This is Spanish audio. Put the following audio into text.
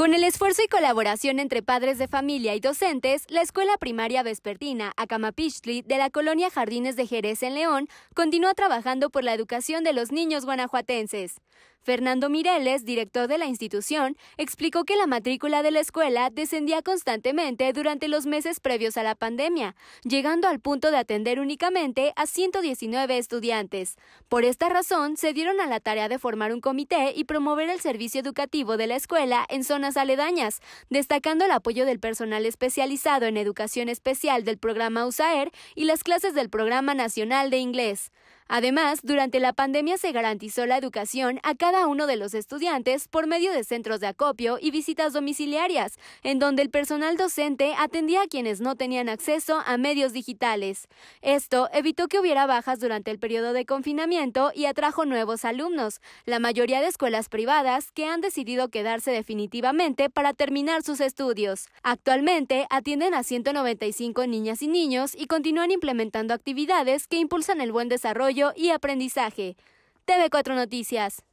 Con el esfuerzo y colaboración entre padres de familia y docentes, la Escuela Primaria Vespertina Acamapichli de la colonia Jardines de Jerez en León continúa trabajando por la educación de los niños guanajuatenses. Fernando Mireles, director de la institución, explicó que la matrícula de la escuela descendía constantemente durante los meses previos a la pandemia, llegando al punto de atender únicamente a 119 estudiantes. Por esta razón, se dieron a la tarea de formar un comité y promover el servicio educativo de la escuela en zonas aledañas, destacando el apoyo del personal especializado en educación especial del programa USAER y las clases del Programa Nacional de Inglés. Además, durante la pandemia se garantizó la educación a cada uno de los estudiantes por medio de centros de acopio y visitas domiciliarias, en donde el personal docente atendía a quienes no tenían acceso a medios digitales. Esto evitó que hubiera bajas durante el periodo de confinamiento y atrajo nuevos alumnos, la mayoría de escuelas privadas que han decidido quedarse definitivamente para terminar sus estudios. Actualmente atienden a 195 niñas y niños y continúan implementando actividades que impulsan el buen desarrollo y aprendizaje. TV4 Noticias.